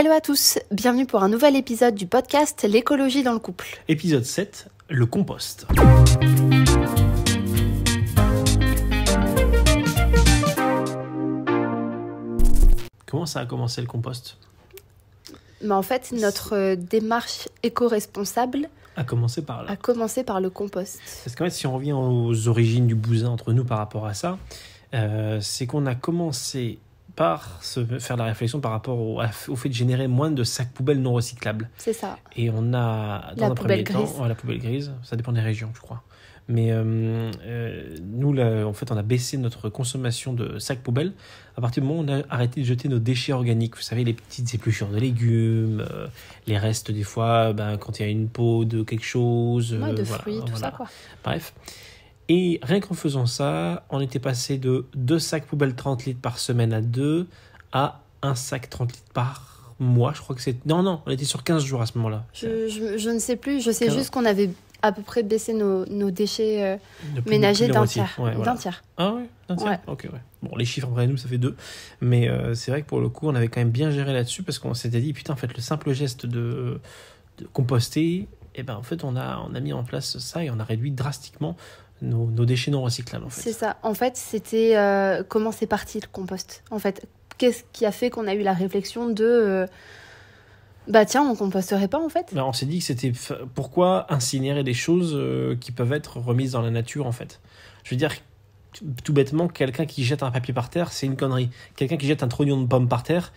Hello à tous, bienvenue pour un nouvel épisode du podcast L'écologie dans le couple. Épisode 7, le compost. Comment ça a commencé le compost Mais En fait, notre démarche éco-responsable a commencé par le compost. Parce qu'en fait, si on revient aux origines du bousin entre nous par rapport à ça, euh, c'est qu'on a commencé par se faire la réflexion par rapport au, fait de générer moins de sacs poubelles non recyclables. C'est ça. Et on a, dans la un premier temps, la poubelle grise, ça dépend des régions, je crois. Mais euh, euh, nous, là, en fait, on a baissé notre consommation de sacs poubelles à partir du moment où on a arrêté de jeter nos déchets organiques. Vous savez, les petites épluchures de légumes, euh, les restes des fois, ben, quand il y a une peau de quelque chose. de fruits, tout ça, quoi. Bref. Et rien qu'en faisant ça, on était passé de 2 sacs poubelles 30 litres par semaine à 2 à 1 sac 30 litres par mois. Je crois que c'est. Non, non, on était sur 15 jours à ce moment-là. Je, je, ne sais plus. Je sais juste qu'on avait à peu près baissé nos, nos déchets euh, ménagers d'un tiers. Ah oui D'un tiers Ok, ouais. Bon, les chiffres vrai nous, ça fait deux. Mais euh, c'est vrai que pour le coup, on avait quand même bien géré là-dessus parce qu'on s'était dit, putain, en fait, le simple geste de, de composter, et eh ben en fait, on a, on a mis en place ça et on a réduit drastiquement nos, déchets non recyclables. C'est ça. En fait, c'était euh, comment c'est parti le compost. En fait, qu'est-ce qui a fait qu'on a eu la réflexion de euh, bah tiens, on composterait pas en fait bah, On s'est dit que c'était pourquoi incinérer des choses euh, qui peuvent être remises dans la nature en fait. Je veux dire, tout bêtement, quelqu'un qui jette un papier par terre, c'est une connerie. Quelqu'un qui jette un trognon de pomme par terre,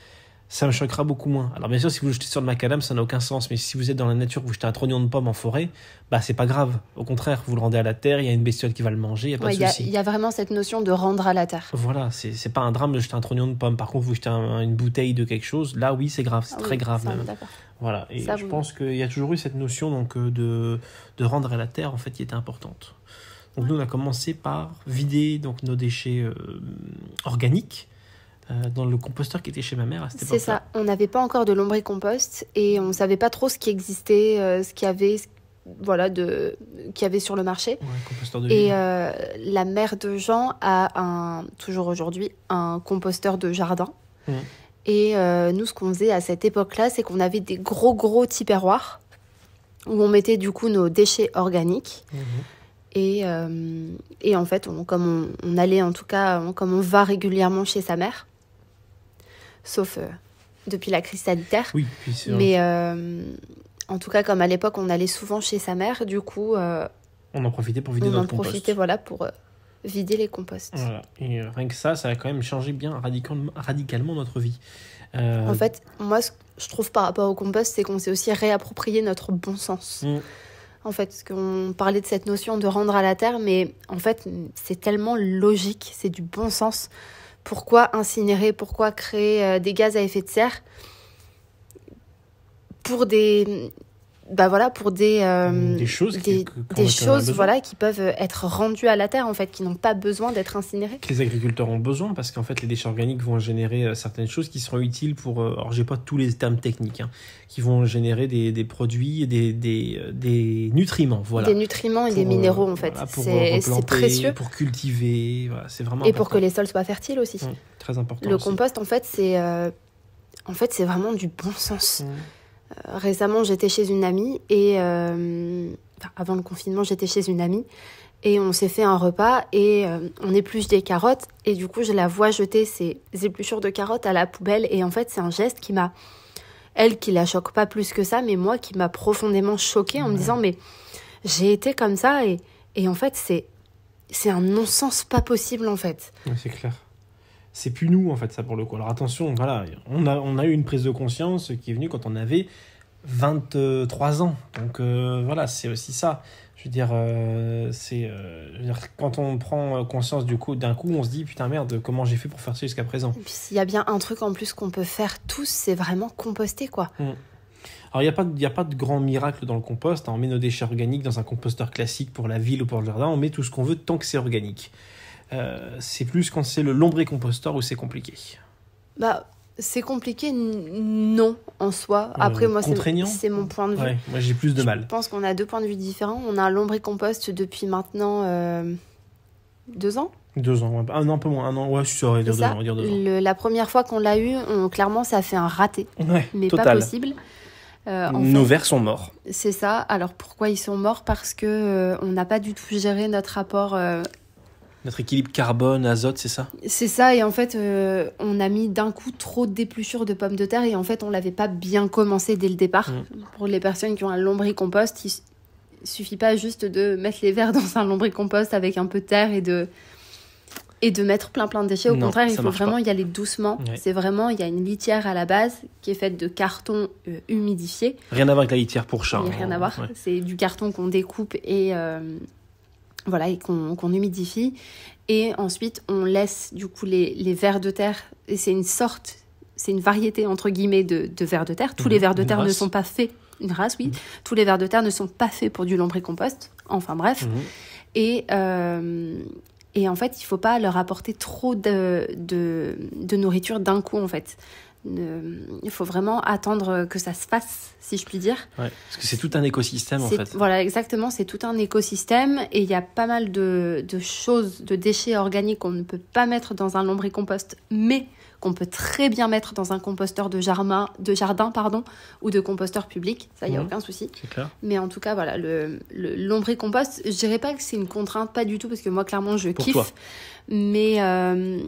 ça me choquera beaucoup moins. Alors bien sûr, si vous jetez sur le macadam, ça n'a aucun sens, mais si vous êtes dans la nature, vous jetez un trognon de pomme en forêt, bah c'est pas grave. Au contraire, vous le rendez à la terre, il y a une bestiole qui va le manger, il n'y a pas de souci. Il y, a vraiment cette notion de rendre à la terre. Voilà, c'est pas un drame de jeter un trognon de pomme. Par contre, vous jetez une bouteille de quelque chose, là oui, c'est grave, c'est ah très grave même. Voilà, et je pense qu'il y a toujours eu cette notion donc euh, de, de rendre à la terre en fait qui était importante. Donc nous on a commencé par vider donc nos déchets euh, organiques euh, dans le composteur qui était chez ma mère à cette époque. C'est ça, on n'avait pas encore de lombricompost et on ne savait pas trop ce qui existait, euh, ce qu'il y avait, voilà, de... qui avait sur le marché. et euh, la mère de Jean a un, toujours aujourd'hui un composteur de jardin. Et nous, ce qu'on faisait à cette époque-là, c'est qu'on avait des gros, gros tiperroirs où on mettait du coup nos déchets organiques. Mhm. Et, et, en fait, comme on, allait en tout cas, comme on va régulièrement chez sa mère, sauf euh, depuis la crise sanitaire. Oui, puis Mais euh, en tout cas, comme à l'époque, on allait souvent chez sa mère, du coup. Euh, on en profitait pour vider on en profitait, voilà, pour vider les composts. Voilà. Et rien que ça, ça a quand même changé bien radicalement, radicalement notre vie. En fait, moi, ce que je trouve par rapport au compost, c'est qu'on s'est aussi réapproprié notre bon sens. Mm. en fait, parce qu'on parlait de cette notion de rendre à la terre, mais en fait, c'est tellement logique, c'est du bon sens. Pourquoi incinérer Pourquoi créer euh, des gaz à effet de serre pour des, bah voilà pour des euh, choses des, qui, choses voilà qui peuvent être rendues à la terre en fait qui n'ont pas besoin d'être incinérées les agriculteurs ont besoin parce qu'en fait les déchets organiques vont générer euh, certaines choses qui seront utiles pour euh, alors j'ai pas tous les termes techniques hein, qui vont générer des, produits des, des, nutriments voilà des nutriments et des minéraux en fait c'est précieux pour cultiver c'est vraiment et pour que les sols soient fertiles aussi très important le compost en fait c'est en fait c'est vraiment du bon sens euh, récemment, j'étais chez une amie et euh, enfin, avant le confinement, j'étais chez une amie et on s'est fait un repas et euh, on épluche des carottes et du coup, je la vois jeter ses épluchures de carottes à la poubelle et en fait, c'est un geste qui m'a elle qui la choque pas plus que ça, mais moi qui m'a profondément choquée en me disant mais j'ai été comme ça et, et en fait, c'est c'est un non-sens pas possible en fait. c'est clair c'est plus nous en fait ça pour le coup. Alors attention, voilà, on a, on a eu une prise de conscience qui est venue quand on avait 23 ans. Donc euh, voilà, c'est aussi ça. Je veux dire, euh, c'est euh, quand on prend conscience du coup d'un coup, on se dit putain merde, comment j'ai fait pour faire ça jusqu'à présent. S'il y a bien un truc en plus qu'on peut faire tous, c'est vraiment composter quoi. Mm. Alors, il n'y a, pas, a pas de grand miracle dans le compost. Hein. On met nos déchets organiques dans un composteur classique pour la ville ou pour le jardin. On met tout ce qu'on veut tant que c'est organique. Euh, c'est plus quand c'est le lombré-composteur ou c'est compliqué. Bah, c'est compliqué, non, en soi. Euh, Après, moi, c'est mon point de vue. moi, j'ai plus de mal. Je pense qu'on a deux points de vue différents. On a un compost depuis maintenant euh, deux ans. Deux ans, un an, un peu moins, un an, ouais, je suis dire ans, la première fois qu'on l'a eu, clairement, ça a fait un raté. mais pas possible. Nos vers sont morts. C'est ça. Alors pourquoi ils sont morts Parce que on n'a pas du tout géré notre rapport notre équilibre carbone, azote, c'est ça C'est ça, et en fait, euh, on a mis d'un coup trop d'épluchures de pommes de terre, et en fait, on l'avait pas bien commencé dès le départ. Mm. Pour les personnes qui ont un lombricompost, il suffit pas juste de mettre les verres dans un lombricompost avec un peu de terre et de, et de mettre plein plein de déchets. Au contraire, il faut vraiment y aller doucement. C'est vraiment, il y a une litière à la base qui est faite de carton euh, humidifié. Rien à voir avec la litière pour chat. Rien hein. à voir. C'est du carton qu'on découpe et... Euh, voilà, et qu'on humidifie. Et ensuite, on laisse du coup les, les vers de terre, et c'est une sorte, c'est une variété entre guillemets de, de vers de terre. Tous les vers de terre ne sont pas faits, une race, oui. Mmh. Tous les vers de terre ne sont pas faits pour du lombricompost, enfin bref. Mmh. Et, euh, et en fait, il ne faut pas leur apporter trop de, de nourriture d'un coup, en fait il faut vraiment attendre que ça se fasse, si je puis dire. parce que c'est tout un écosystème en fait. Voilà, exactement, c'est tout un écosystème et il y a pas mal de, choses, de déchets organiques qu'on ne peut pas mettre dans un lombricompost, mais qu'on peut très bien mettre dans un composteur de jardin, de jardin pardon, ou de composteur public, ça il n'y a mhm. aucun souci. Clair. Mais en tout cas, voilà, le, lombricompost, je dirais pas que c'est une contrainte, pas du tout, parce que moi clairement je kiffe. Mais euh,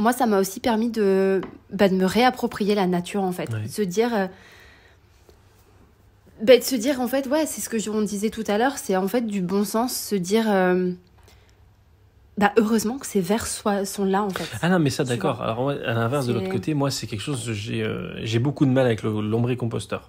moi, ça m'a aussi permis de, bah, de me réapproprier la nature, en fait. de Se dire. Euh, bah, de se dire, en fait, ouais, c'est ce que je, on disait tout à l'heure, c'est en fait du bon sens, se dire. Euh, bah, heureusement que ces vers soient, sont là en fait. Ah non, mais ça d'accord. Alors, à l'inverse de l'autre côté, moi, c'est quelque chose, j'ai euh, j'ai beaucoup de mal avec le composteur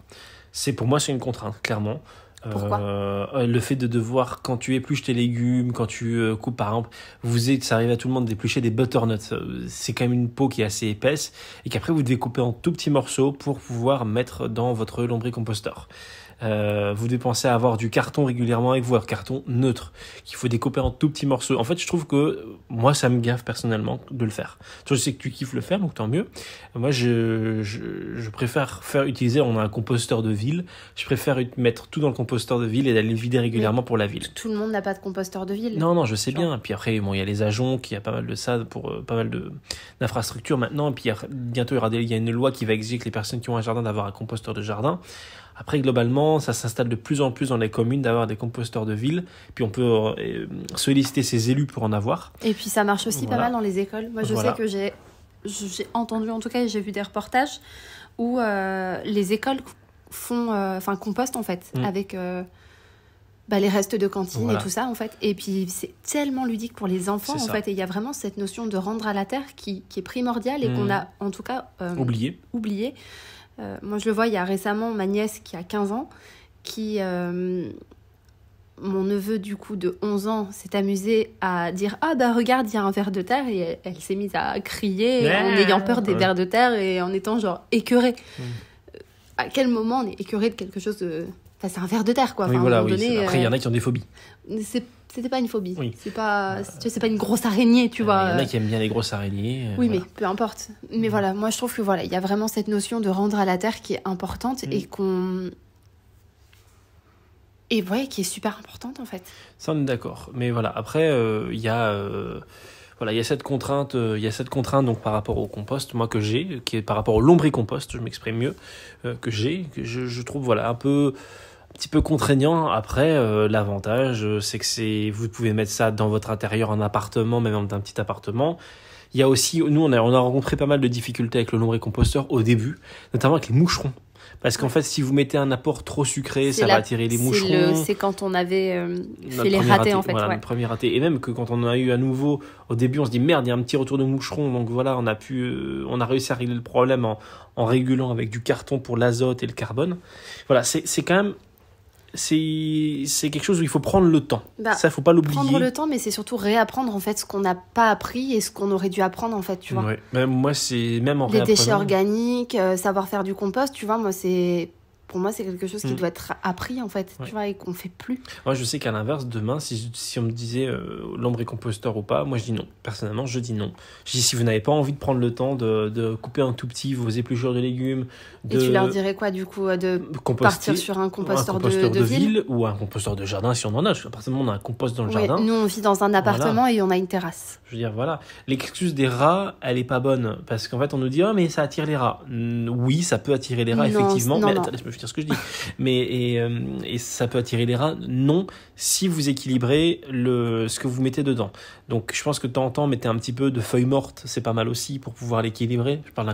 C'est pour moi, c'est une contrainte, clairement. Euh, le fait de devoir, quand tu épluches tes légumes, quand tu euh, coupes par exemple, vous êtes, ça arrive à tout le monde d'éplucher des butternuts. Euh, c'est quand même une peau qui est assez épaisse et qu'après vous devez couper en tout petits morceaux pour pouvoir mettre dans votre lombricomposteur. composteur. Euh, vous dépensez à avoir du carton régulièrement avec vous, un carton neutre, qu'il faut découper en tout petits morceaux. En fait, je trouve que moi, ça me gaffe personnellement de le faire. je sais que tu kiffes le faire, donc tant mieux. Moi, je, je, préfère faire utiliser, on a un composteur de ville, je préfère mettre tout dans le composteur de ville et d'aller vider régulièrement pour la ville. Tout le monde n'a pas de composteur de ville. Non, non, je sais bien. Puis après, bon, il y a les agents, qui a pas mal de ça pour euh, pas mal d'infrastructures maintenant. puis, bientôt, il y, aura il y a une loi qui va exiger que les personnes qui ont un jardin d'avoir un composteur de jardin. Après, globalement, ça s'installe de plus en plus dans les communes d'avoir des composteurs de ville. Puis on peut euh, solliciter ses élus pour en avoir. Et puis ça marche aussi pas mal dans les écoles. Moi, je sais que j'ai, j'ai entendu, en tout cas, j'ai vu des reportages où euh, les écoles font, euh, enfin, compostent en fait, mm. avec. Bah, les restes de cantine et tout ça en fait et puis c'est tellement ludique pour les enfants en fait et il y a vraiment cette notion de rendre à la terre qui, est primordiale et mm. qu'on a en tout cas oublié oublié euh, moi, je le vois, il y a récemment ma nièce qui a 15 ans, qui. Euh, mon neveu, du coup, de 11 ans, s'est amusé à dire Ah, bah regarde, il y a un ver de terre. Et elle, s'est mise à crier en ayant peur des vers de terre et en étant genre écœurée. Euh, à quel moment on est écœuré de quelque chose de, c'est un verre de terre, quoi. Après, il y en a qui ont des phobies. C'était pas une phobie. C'est pas, bah, pas une grosse araignée, tu euh, vois. Il y en a qui aiment bien les grosses araignées. Euh, oui, mais peu importe. Mais voilà, moi je trouve que voilà, il y a vraiment cette notion de rendre à la terre qui est importante et mm. qu'on et ouais, qui est super importante en fait. Ça, on est d'accord. Mais voilà, après, euh, il y a. voilà, il y a cette contrainte, il y a cette contrainte donc par rapport au compost, moi que j'ai, qui est par rapport au lombricompost, je m'exprime mieux, que j'ai, que je, je, trouve voilà un peu petit peu contraignant. Après, euh, l'avantage, euh, c'est que c'est, vous pouvez mettre ça dans votre intérieur, en appartement, même dans un petit appartement. Il y a aussi, nous, on a, on a rencontré pas mal de difficultés avec le lombricomposteur au début, notamment avec les moucherons. Parce qu'en fait, si vous mettez un apport trop sucré, ça va attirer les moucherons. C'est quand on avait euh, fait les ratés, en fait. Voilà, premier raté. Et même que quand on a eu à nouveau, au début, on se dit merde, il y a un petit retour de moucherons. Donc voilà, on a, pu, on a réussi à régler le problème en, en régulant avec du carton pour l'azote et le carbone. Voilà, c'est quand même c'est quelque chose où il faut prendre le temps. Bah, ça, faut pas l'oublier. Prendre le temps, mais c'est surtout réapprendre en fait ce qu'on n'a pas appris et ce qu'on aurait dû apprendre en fait, tu vois. Même moi, c'est même en Les déchets organiques, euh, savoir faire du compost, tu vois, moi c'est pour moi, c'est quelque chose qui mm. doit être appris, en fait, tu vois, et qu'on fait plus. Moi, je sais qu'à l'inverse, demain, si, si, on me disait euh, l'ombre est composteur ou pas, moi, je dis non. Personnellement, je dis non. Je dis si vous n'avez pas envie de prendre le temps de, de couper un tout petit vos épluchures de légumes. De... Et tu leur dirais quoi, du coup, euh, de partir sur un composteur, de, ville, Ou un composteur de jardin, si on en a. À partir on a un compost dans le jardin. Nous, on vit dans un appartement et on a une terrasse. Je veux dire, voilà. L'excuse des rats, elle est pas bonne. Parce qu'en fait, on nous dit, ah, mais ça attire les rats. Oui, ça peut attirer les rats, effectivement. Non, ce que je dis. Mais euh, et, ça peut attirer les rats. Non, si vous équilibrez le ce que vous mettez dedans. Donc je pense que de temps en temps mettez un petit peu de feuilles mortes, c'est pas mal aussi pour pouvoir l'équilibrer. Je parle d'un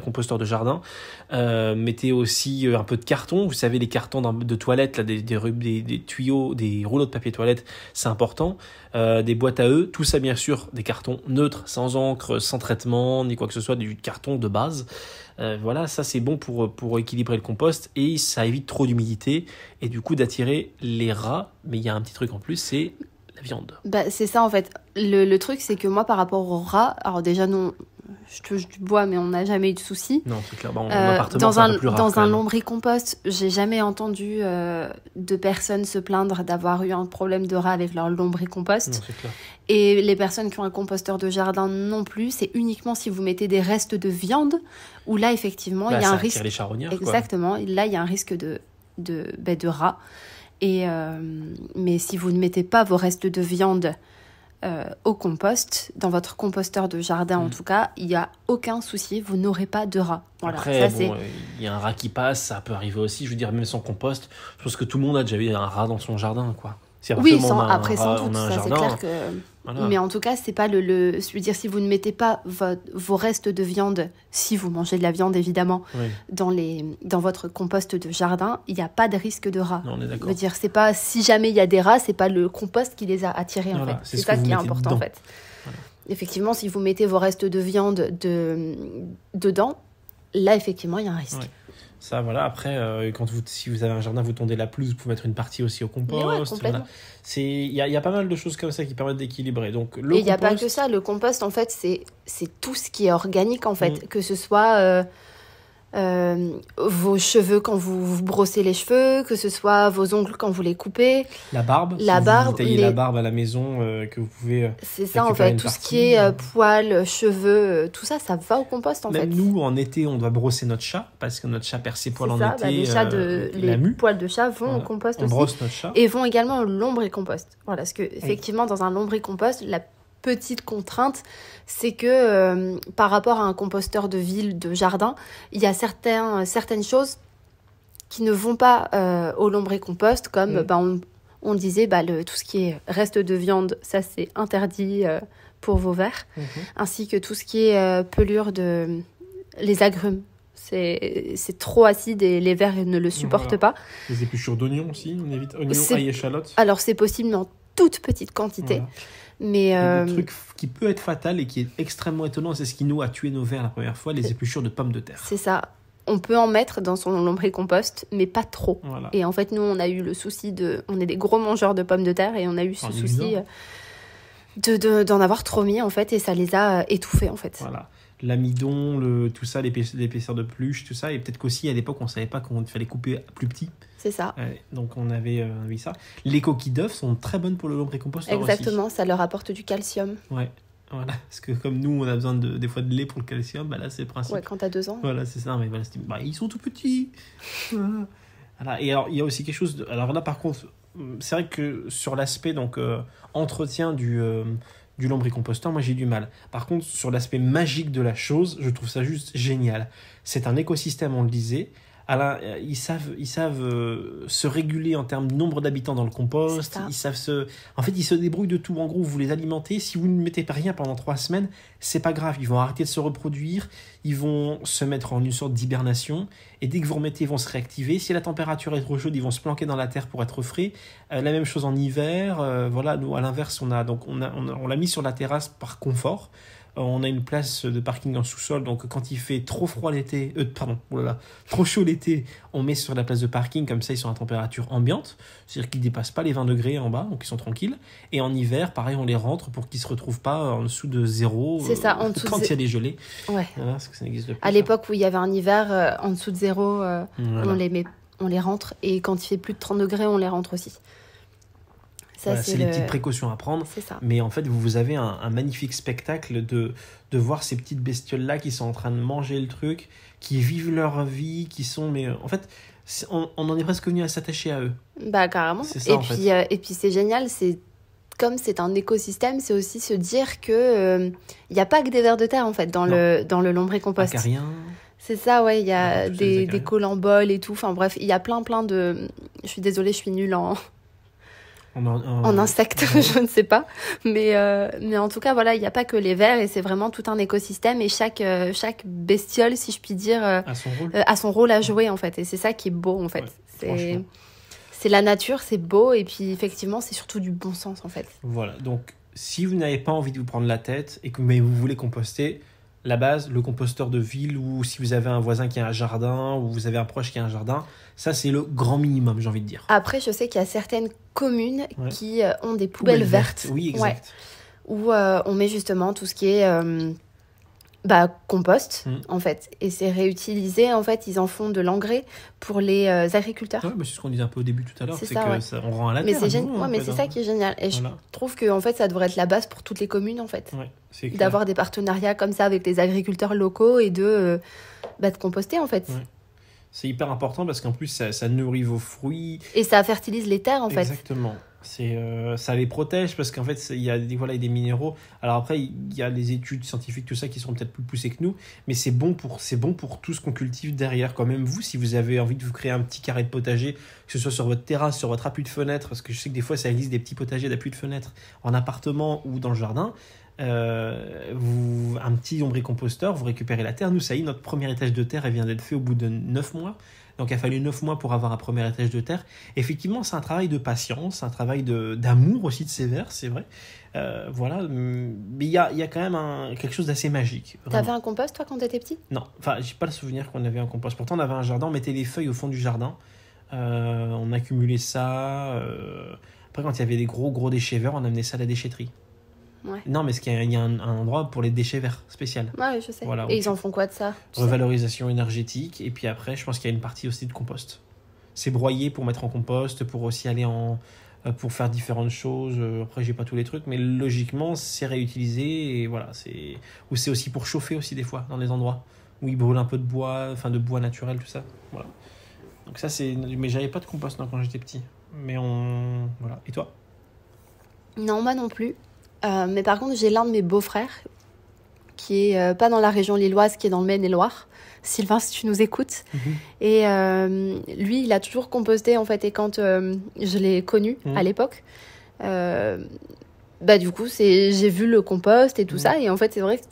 composteur, de jardin. Euh, mettez aussi euh, un peu de carton. Vous savez les cartons de toilette, là, des, des, tuyaux, des rouleaux de papier toilette, c'est important. des boîtes à eux, tout ça bien sûr, des cartons neutres, sans encre, sans traitement, ni quoi que ce soit, du carton de base. Euh, voilà, ça c'est bon pour, pour équilibrer le compost et ça évite trop d'humidité et du coup d'attirer les rats. Mais il y a un petit truc en plus, c'est la viande. Bah, c'est ça en fait. Le, le truc c'est que moi par rapport aux rats, alors déjà non, je touche du bois, mais on n'a jamais eu de soucis. Non, c'est clair. Euh, dans un, un dans un lombricompost, j'ai jamais entendu euh, de personnes se plaindre d'avoir eu un problème de rat avec leur lombricompost. Non, Et les personnes qui ont un composteur de jardin non plus. C'est uniquement si vous mettez des restes de viande où là, effectivement, il y a bah, un risque. Exactement. Là, il y a un risque de, de, bah, de rat. Et, euh, mais si vous ne mettez pas vos restes de viande euh, au compost, dans votre composteur de jardin en mm. tout cas, il n'y a aucun souci, vous n'aurez pas de rats. Après, il y a un rat qui passe, ça peut arriver aussi, je veux dire, même sans compost, je pense que tout le monde a déjà eu un rat dans son jardin, quoi. oui, après, sans doute, c'est que... Mais en tout cas, c'est pas le, le, Je veux dire, si vous ne mettez pas vos restes de viande, si vous mangez de la viande évidemment, dans, les, dans votre compost de jardin, il n'y a pas de risque de rats. on est d'accord. Je veux dire, c'est pas si jamais il y a des rats, c'est pas le compost qui les a attirés en fait. C'est, ça qui est important en fait. Effectivement, si vous mettez vos restes de viande de, dedans, là effectivement, il y a un risque. Ça, voilà. Après, euh, quand vous, si vous avez un jardin, vous tondez la pelouse, vous pouvez mettre une partie aussi au compost. Euh, c'est il y, a, pas mal de choses comme ça qui permettent d'équilibrer. Donc, Et il n'y a pas que ça. Le compost, en fait, c'est tout ce qui est organique, en fait. Mm. Que ce soit. Euh, euh, vos cheveux quand vous, brossez les cheveux, que ce soit vos ongles quand vous les coupez. La barbe. La barbe. Vous taillez la barbe à la maison euh, que vous pouvez. Euh, C'est ça en fait, tout ce qui est poils, cheveux, tout ça, ça va au compost en Même fait. Nous en été, on doit brosser notre chat parce que notre chat perd ses poils en été. Bah, les, chats de, les poils de chat vont au compost on Brosse notre chat. Et vont également au compost. Voilà, parce que effectivement, dans un compost, la petite contrainte, c'est que euh, par rapport à un composteur de ville, de jardin, il y a certains, euh, certaines choses qui ne vont pas euh, au au lombricompost, comme mm. bah, on, disait bah, tout ce qui est reste de viande, ça c'est interdit pour vos vers, mm-hmm. ainsi que tout ce qui est pelure de les agrumes. C'est trop acide et les vers ne le supportent pas. Les épluchures d'oignons aussi, on évite oignons, et échalotes. Alors c'est possible, dans toute petite quantité. Mais euh... Le truc qui peut être fatal et qui est extrêmement étonnant, c'est ce qui nous a tué nos vers la première fois, les épluchures de pommes de terre. C'est ça. On peut en mettre dans son compost mais pas trop. Et en fait, nous, on a eu le souci de... On est des gros mangeurs de pommes de terre et on a eu ce souci euh, d'en avoir trop mis, en fait, et ça les a euh, étouffés, en fait. Voilà l'amidon, le, tout ça, l'épaisseur de pluche tout ça. Et peut-être qu'aussi à l'époque, on savait pas qu'on fallait couper plus petit. C'est ça. Euh, donc on avait euh, ça. Les coquilles d'œufs sont très bonnes pour le lombricomposteur Exactement, ça leur apporte du calcium. Ouais. Voilà, parce que comme nous, on a besoin de, des fois de lait pour le calcium, bah là c'est le principe. Ouais, quand t'as deux ans. Voilà, c'est ça, mais voilà, bah, ils sont tout petits. voilà. Et alors, il y a aussi quelque chose. Alors là, par contre, euh, c'est vrai que sur l'aspect donc euh, entretien du, du lombricomposteur, moi j'ai du mal. Par contre, sur l'aspect magique de la chose, je trouve ça juste génial. C'est un écosystème, on le disait, Alain, euh, ils savent, ils savent euh, se réguler en termes de nombre d'habitants dans le compost. Ils savent se, en fait, ils se débrouillent de tout. En gros, vous les alimentez. Si vous ne mettez pas rien pendant trois semaines, c'est pas grave. Ils vont arrêter de se reproduire. Ils vont se mettre en une sorte d'hibernation. Et dès que vous remettez, ils vont se réactiver. Si la température est trop chaude, ils vont se planquer dans la terre pour être frais. Euh, la même chose en hiver. voilà, nous, à l'inverse, on a donc on on l'a mis sur la terrasse par confort. Euh, on a une place de parking en sous-sol, donc quand il fait trop froid l'été, euh, pardon, oh trop chaud l'été, on met sur la place de parking, comme ça ils sont à température ambiante, c'est-à-dire qu'ils ne dépassent pas les 20 degrés en bas, donc ils sont tranquilles. Et en hiver, pareil, on les rentre pour qu'ils ne se retrouvent pas en dessous de zéro. Euh, C'est ça, Quand il y a des gelées. Ouais. à l'époque où il y avait un hiver, en dessous de zéro, on, les met, on les rentre, et quand il fait plus de 30 degrés, on les rentre aussi c'est les petites précautions à prendre. Mais en fait, vous avez un, magnifique spectacle de, de voir ces petites bestioles-là qui sont en train de manger le truc, qui vivent leur vie, qui sont. Mais euh, en fait, on, en est presque venu à s'attacher à eux. Bah, carrément. et, puis, euh, et puis, c'est génial, c'est comme c'est un écosystème, c'est aussi se dire que il euh, n'y a pas que des vers de terre en fait dans le dans le lombré compost. C'est ça, ouais, il y a des, des, des, colamboles et tout. Enfin bref, il y a plein plein de. Je suis désolée, je suis nulle en, en, insecte insectes, je ne sais pas. Mais, euh, mais en tout cas, voilà, il n'y a pas que les vers et c'est vraiment tout un écosystème et chaque, euh, chaque bestiole, si je puis dire, à euh, a, son rôle. à jouer en fait. Et c'est ça qui est beau en fait. c'est la nature, c'est beau et puis effectivement, c'est surtout du bon sens en fait. Voilà, donc si vous n'avez pas envie de vous prendre la tête et que mais vous voulez composter, la base, le composteur de ville, ou si vous avez un voisin qui a un jardin, ou vous avez un proche qui a un jardin, ça c'est le grand minimum, j'ai envie de dire. Après, je sais qu'il y a certaines communes qui euh, ont des poubelles, vertes. Oui, exact. Où euh, on met justement tout ce qui est euh, bah, compost mm. en fait et c'est réutilisé en fait ils en font de l'engrais pour les euh, agriculteurs c'est ce qu'on disait un peu au début tout à l'heure c'est on rend à la mais c'est ouais, mais c'est ça hein. qui est génial et je trouve que en fait ça devrait être la base pour toutes les communes en fait d'avoir des partenariats comme ça avec les agriculteurs locaux et de euh, bah, de composter en fait c'est hyper important parce qu'en plus ça, nourrit vos fruits et ça fertilise les terres en fait exactement c'est, euh, ça les protège parce qu'en fait, il y a des, voilà, des minéraux. Alors après, il y a les études scientifiques, tout ça, qui sont peut-être plus poussées que nous, mais c'est bon pour, c'est bon pour tout ce qu'on cultive derrière. Quand même, vous, si vous avez envie de vous créer un petit carré de potager, que ce soit sur votre terrasse, sur votre appui de fenêtre, parce que je sais que des fois, ça existe des petits potagers d'appui de fenêtre en appartement ou dans le jardin. Euh, vous, un petit ombricomposteur, vous récupérez la terre. Nous, ça y est, notre premier étage de terre, elle vient d'être fait au bout de 9 mois. Donc il a fallu neuf mois pour avoir un premier étage de terre. Effectivement, c'est un travail de patience, un travail d'amour aussi de sévère, c'est vrai. Euh, voilà, mais il y a, y a, quand même quelque chose d'assez magique. T'avais un compost toi quand t'étais petit Non, enfin j'ai pas le souvenir qu'on avait un compost. Pourtant on avait un jardin, on mettait les feuilles au fond du jardin, euh, on accumulait ça. Euh. Après quand il y avait des gros gros déchets verts, on amenait ça à la déchetterie. Non, mais ce qu'il y a, il y a un, endroit pour les déchets verts spécial. Ouais, je sais. et ils en font quoi de ça Revalorisation énergétique. Et puis après, je pense qu'il y a une partie aussi de compost. C'est broyé pour mettre en compost, pour aussi aller en euh, pour faire différentes choses. Euh, après, j'ai pas tous les trucs, mais logiquement, c'est réutilisé et voilà, c'est ou c'est aussi pour chauffer aussi des fois dans des endroits où ils brûlent un peu de bois, enfin de bois naturel tout ça. Voilà. Donc ça c'est mais j'avais pas de compost quand j'étais petit. Mais on voilà. Et toi Non, moi non plus. Euh, mais par contre, j'ai l'un de mes beaux-frères qui est euh, pas dans la région lilloise, qui est dans le Maine-et-Loire. Sylvain, si tu nous écoutes. Mhm. Et euh, lui, il a toujours composté, en fait, et quand je l'ai connu mhm. à l'époque, bah du coup, j'ai vu le compost et tout mhm. ça. Et en fait, c'est vrai que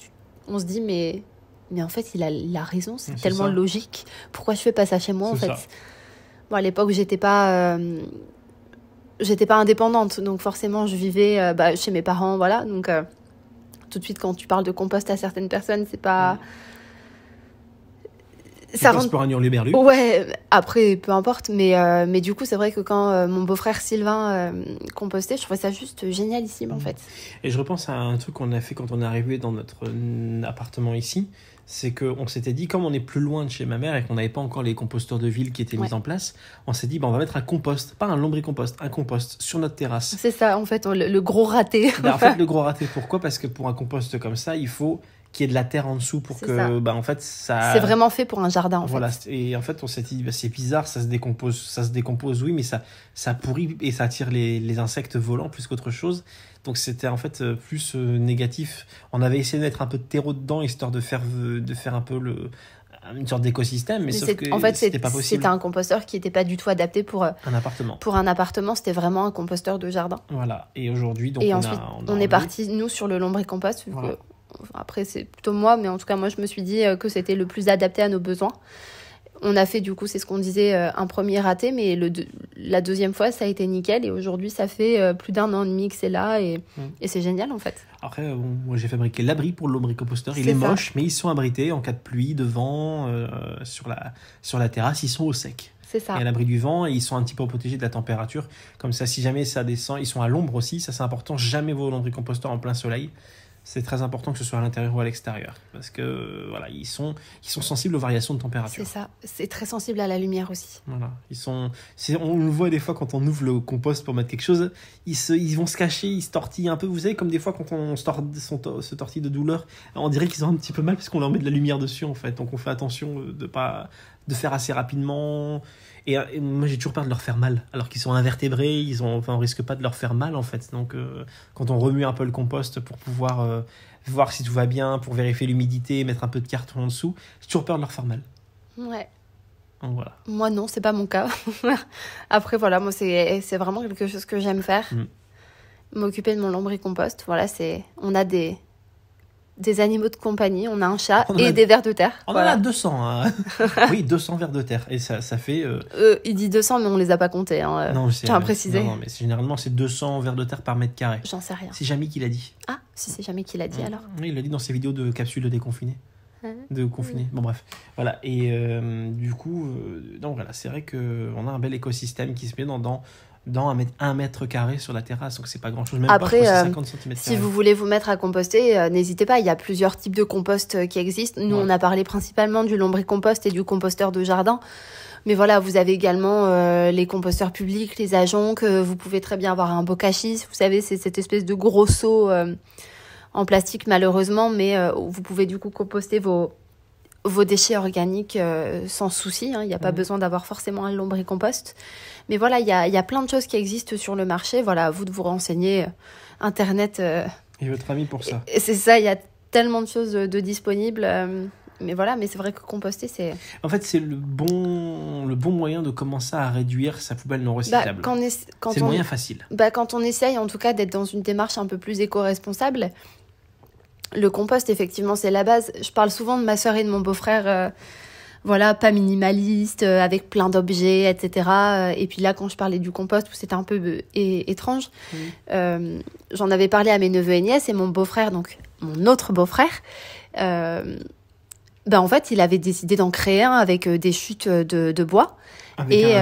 on se dit, mais, mais en fait, il a, la raison, c'est tellement logique. Pourquoi je fais pas ça chez moi, en fait Moi, Bon, à l'époque, j'étais pas j'étais pas indépendante, donc forcément je vivais euh, bah, chez mes parents, voilà. Donc euh, tout de suite quand tu parles de compost à certaines personnes, c'est pas ça Tu ça rentre... pour un Ouais, après, peu importe. Mais, euh, mais du coup, c'est vrai que quand mon beau-frère Sylvain compostait, je trouvais ça juste génialissime, en mm. fait. Et je repense à un truc qu'on a fait quand on est arrivé dans notre appartement ici c'est qu'on s'était dit, comme on est plus loin de chez ma mère et qu'on n'avait pas encore les composteurs de ville qui étaient mis en place, on s'est dit, bah, on va mettre un compost, pas un lombricompost, un compost sur notre terrasse. C'est ça, en fait, le, gros raté. Ben, en fait, le gros raté, pourquoi Parce que pour un compost comme ça, il faut qu'il y de la terre en dessous pour que, bah, en fait, ça. C'est vraiment fait pour un jardin, voilà. Et en fait, on s'est dit, bah, c'est bizarre, ça se décompose, ça se décompose, oui, mais ça, ça pourrit et ça attire les, insectes volants plus qu'autre chose. Donc c'était en fait euh, plus euh, négatif. On avait essayé d'être un peu de terreau dedans histoire de faire euh, de faire un peu le une sorte d'écosystème, mais, en fait, c'était pas possible. C'était un composteur qui n'était pas du tout adapté pour un appartement. Pour un appartement, c'était vraiment un composteur de jardin. Voilà. Et aujourd'hui, donc on, est parti nous sur le lombricompost. Vu après c'est plutôt moi, mais en tout cas moi je me suis dit euh, que c'était le plus adapté à nos besoins. On a fait du coup, c'est ce qu'on disait, euh, un premier raté, mais la deuxième fois ça a été nickel et aujourd'hui ça fait euh, plus d'un an et demi que c'est là et, mm. c'est génial en fait. Après, moi j'ai fabriqué l'abri pour l'ombricomposteur, il est, moche, mais ils sont abrités en cas de pluie, de vent, sur, la, sur la terrasse, ils sont au sec. C'est ça. Et à l'abri du vent, et ils sont un petit peu protégés de la température. Comme ça, si jamais ça descend, ils sont à l'ombre aussi. Ça, c'est important. Jamais vos composteur en plein soleil c'est très important que ce soit à l'intérieur ou à l'extérieur, parce que euh, voilà, ils sont, ils sont sensibles aux variations de température. C'est ça, c'est très sensible à la lumière aussi. Voilà, ils sont, on le voit des fois quand on ouvre le compost pour mettre quelque chose, ils, ils vont se cacher, ils se tortillent un peu, vous savez, comme des fois quand on se, tortille de douleur, on dirait qu'ils ont un petit peu mal parce qu'on leur met de la lumière dessus en fait, donc on fait attention de pas de faire assez rapidement. Et, moi, j'ai toujours peur de leur faire mal. Alors qu'ils sont invertébrés, ils ont, enfin, risque pas de leur faire mal, en fait. Donc, euh, quand on remue un peu le compost pour pouvoir euh, voir si tout va bien, pour vérifier l'humidité, mettre un peu de carton en dessous, j'ai toujours peur de leur faire mal. Ouais. voilà. Moi, non, c'est pas mon cas. Après, voilà, moi, c'est vraiment quelque chose que j'aime faire. Mm. M'occuper de mon lombricompost. Voilà, c'est. On a des des animaux de compagnie. On a un chat et des vers de terre. On en a 200. Hein. oui, 200 vers de terre. Et ça, ça fait. Euh, euh, il dit 200, mais on les a pas comptés. Hein. Non, c'est. précisé Non, mais généralement, c'est 200 vers de terre par mètre carré. J'en sais rien. C'est jamais qui l'a dit. Ah, si c'est jamais qui l'a dit hein. alors. Oui, il l'a dit dans ses vidéos de capsules de déconfiné. Ah, de confiné. Bon, bref. Voilà. Et euh, du coup, non, voilà, c'est vrai qu'on a un bel écosystème qui se met dans dans un mètre, un mètre carré sur la terrasse, donc c'est pas grand chose. Même Après, 50 euh, cm si vous voulez vous mettre à composter, euh, n'hésitez pas. Il y a plusieurs types de compost euh, qui existent. Nous, on a parlé principalement du lombricompost et du composteur de jardin. Mais voilà, vous avez également les composteurs publics, les agents, que vous pouvez très bien avoir un bokashi. Vous savez, c'est cette espèce de gros seau en plastique, malheureusement, mais vous pouvez du coup composter vos, vos déchets organiques euh, sans souci. Hein, il n'y a pas mm. besoin d'avoir forcément un lombricompost. Mais voilà, il y a, plein de choses qui existent sur le marché. Voilà, à vous de vous renseigner. Euh, Internet. Euh, et votre famille pour ça. C'est ça, il y a tellement de choses de, disponibles. mais voilà, mais c'est vrai que composter, c'est. En fait, c'est le bon, le bon moyen de commencer à réduire sa poubelle non bah, recyclable. quand, c'est le moyen facile. Bah, quand on essaye, en tout cas, d'être dans une démarche un peu plus éco-responsable, le compost, effectivement, c'est la base. Je parle souvent de ma soeur et de mon beau-frère, euh, voilà, pas minimaliste, euh, avec plein d'objets, etc. Euh, et puis là, quand je parlais du compost, c'était un peu étrange, mmh. j'en avais parlé à mes neveux et nièces et mon beau-frère, donc mon autre beau-frère, ben en fait, il avait décidé d'en créer un avec des chutes de, bois. et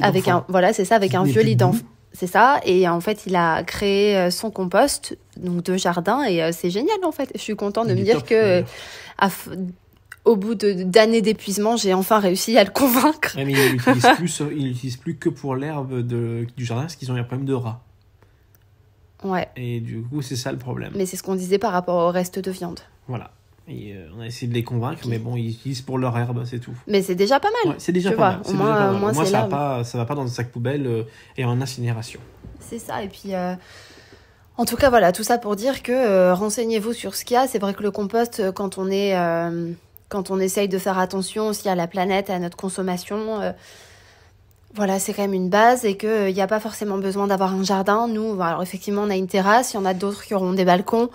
avec un voilà, c'est ça, avec un vieux lit d'enfant c'est ça. Et en fait, il a créé euh, son compost, donc de jardin, et euh, c'est génial en fait. Je suis content de me dire que euh, au bout d'années d'épuisement, j'ai enfin réussi à le convaincre. mais il n'utilise plus, que pour l'herbe du jardin parce qu'ils ont eu un problème de rats. Ouais. Et du coup, c'est ça le problème. Mais c'est ce qu'on disait par rapport au reste de viande. Voilà. Euh, on a essayé de les convaincre, mais bon, ils utilisent pour leur herbe, c'est tout. Mais c'est déjà pas mal. c'est déjà, pas mal. Au moins, Moi, ça, va pas, ça va pas dans un sac poubelle euh, et en incinération. C'est ça. Et puis. Euh, en tout cas, voilà, tout ça pour dire que renseignez-vous sur ce qu'il y a. C'est vrai que le compost, quand on est, quand on essaye de faire attention aussi à la planète, à notre consommation, voilà, c'est quand même une base et qu'il n'y a pas forcément besoin d'avoir un jardin. Nous, alors effectivement, on a une terrasse. Il y en a d'autres qui auront des balcons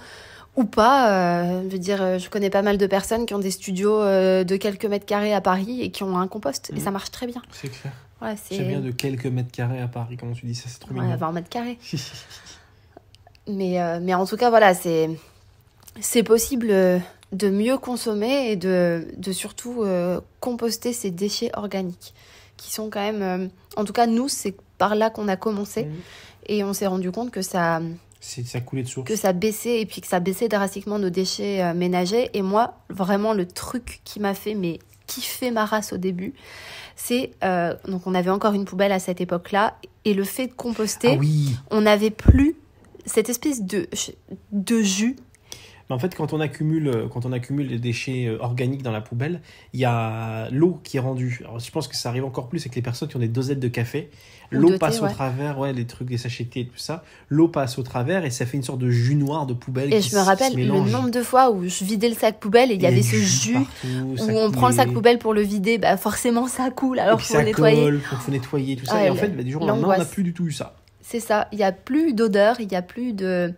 ou pas. Euh, je veux dire, euh, je connais pas mal de personnes qui ont des studios euh, de quelques mètres carrés à Paris et qui ont un compost. Et mm. ça marche très bien. C'est clair. Ouais, bien de quelques mètres carrés à Paris, comment tu dis ça, c'est trop ouais, mignon. 20 mètres carrés. mais, mais en tout cas, voilà, c'est, c'est possible de mieux consommer et de, surtout composter ces déchets organiques qui sont quand même... en tout cas, nous, c'est par là qu'on a commencé mm. et on s'est rendu compte que ça ça coulait de Que ça baissait et puis que ça baissait drastiquement nos déchets euh, ménagers. Et moi, vraiment, le truc qui m'a fait mais kiffer ma race au début, c'est euh, donc on avait encore une poubelle à cette époque-là et le fait de composter, ah on n'avait plus cette espèce de, de jus en fait, quand on accumule, euh, quand on accumule des déchets euh, organiques dans la poubelle, il y a l'eau qui est rendue. je pense que ça arrive encore plus avec les personnes qui ont des dosettes de café. L'eau passe au travers, ouais, les trucs, des sachets et tout ça. L'eau passe au travers et ça fait une sorte de jus noir de poubelle. Et je me rappelle le nombre de fois où je vidais le sac poubelle et il y, avait ce jus où on prend le sac poubelle pour le vider, bah, forcément ça coule alors qu'il faut nettoyer. Colle, faut, nettoyer tout ça. et en fait, bah, du jour au lendemain, on n'a plus du tout eu ça. C'est ça, il n'y a plus d'odeur, il n'y a plus de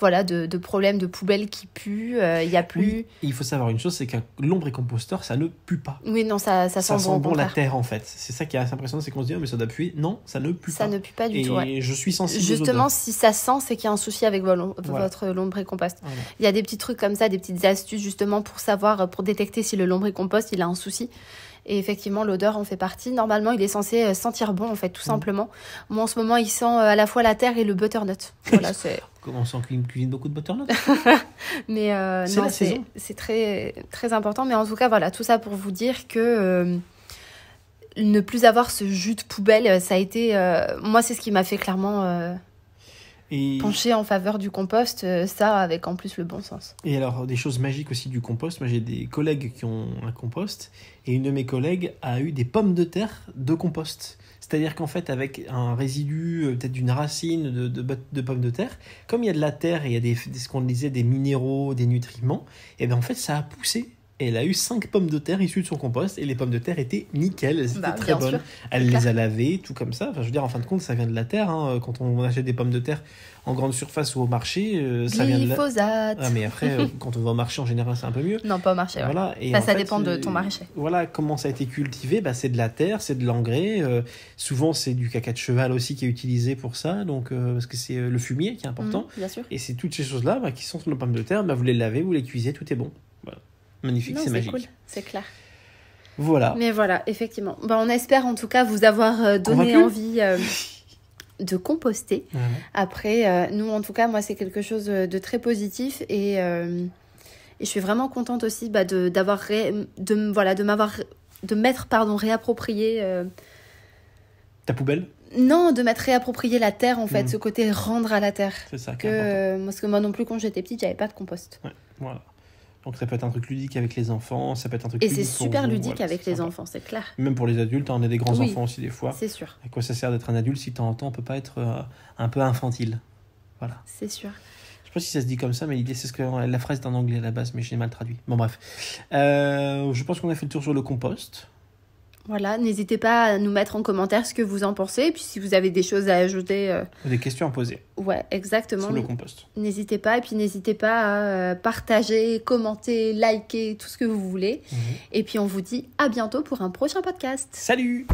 voilà, de, problèmes de poubelles qui puent, euh, il n'y a plus. il faut savoir une chose, c'est qu'un l'ombre et composteur, ça ne pue pas. Oui, non, ça, ça, sent, bon. Ça sent bon la terre, en fait. C'est ça qui est assez impressionnant, c'est qu'on se dit, oh, mais ça doit puer. Non, ça ne pue ça pas. Ça ne pue pas du et tout. Et je suis sensible. Justement, si ça sent, c'est qu'il y a un souci avec votre votre et composte. Il y a des petits trucs comme ça, des petites astuces, justement, pour savoir, pour détecter si le composte il a un souci. Et effectivement, l'odeur en fait partie. Normalement, il est censé euh, sentir bon, en fait, tout mmh. simplement. Moi, en ce moment, il sent euh, à la fois la terre et le butternut. Voilà, c'est... Comment on me cuisine beaucoup de butternut Mais euh, non, c'est très, très important. Mais en tout cas, voilà, tout ça pour vous dire que euh, ne plus avoir ce jus de poubelle, euh, ça a été. Euh, moi, c'est ce qui m'a fait clairement. pencher en faveur du compost, ça avec en plus le bon sens. Et alors, des choses magiques aussi du compost. Moi, j'ai des collègues qui ont un compost et une de mes collègues a eu des pommes de terre de compost. C'est-à-dire qu'en fait, avec un résidu, euh, peut-être d'une racine de, de, de pommes de terre, comme il y a de la terre et il y a des, ce qu'on disait des minéraux, des nutriments, et eh bien en fait, ça a poussé elle a eu 5 pommes de terre issues de son compost et les pommes de terre étaient nickel, elles étaient bah, très bonnes. Elle les a lavées, tout comme ça. Enfin, je veux dire, en fin de compte, ça vient de la terre. Hein. Quand on achète des pommes de terre en grande surface ou au marché, euh, ça vient de la... Ah, mais après, euh, quand on va au marché, en général, c'est un peu mieux. Non, pas au marché. Voilà. Et ça dépend de euh, ton marché. Voilà, comment ça a été cultivé bah, C'est de la terre, c'est de l'engrais. souvent, c'est du caca de cheval aussi qui est utilisé pour ça, donc, parce que c'est le fumier qui est important. Mm, bien sûr. Et c'est toutes ces choses-là bah, qui sont sur nos pommes de terre. Bah, vous les lavez, vous les cuisez, tout est bon. Voilà magnifique, c'est magique. Cool, c'est clair. Voilà. Mais voilà, effectivement. Bah, on espère en tout cas vous avoir euh, donné envie euh, de composter. Après, euh, nous, en tout cas, moi, c'est quelque chose de très positif et, je suis vraiment contente aussi bah, de d'avoir de voilà de m'avoir de mettre pardon réapproprié. Ta poubelle. Non, de m'être réapproprié la terre en fait, mmh. ce côté rendre à la terre. C'est ça. Que, parce que moi non plus, quand j'étais petite, j'avais pas de compost. voilà. Donc ça peut être un truc ludique avec les enfants, ça peut être un truc. Et c'est super ludique avec les enfants, c'est clair. Même pour les adultes, hein, on est des grands enfants aussi des fois. C'est sûr. À quoi ça sert d'être un adulte si de temps en temps on peut pas être euh, un peu infantile, voilà. C'est sûr. Je sais pas si ça se dit comme ça, mais l'idée c'est ce que la phrase est en anglais à la base, mais je l'ai mal traduit. Bon bref, euh, je pense qu'on a fait le tour sur le compost. Voilà, n'hésitez pas à nous mettre en commentaire ce que vous en pensez. Et puis si vous avez des choses à ajouter. Ou euh, des questions à poser. Ouais, exactement. Sur le compost. N'hésitez pas. Et puis n'hésitez pas à euh, partager, commenter, liker, tout ce que vous voulez. Mhm. Et puis on vous dit à bientôt pour un prochain podcast. Salut!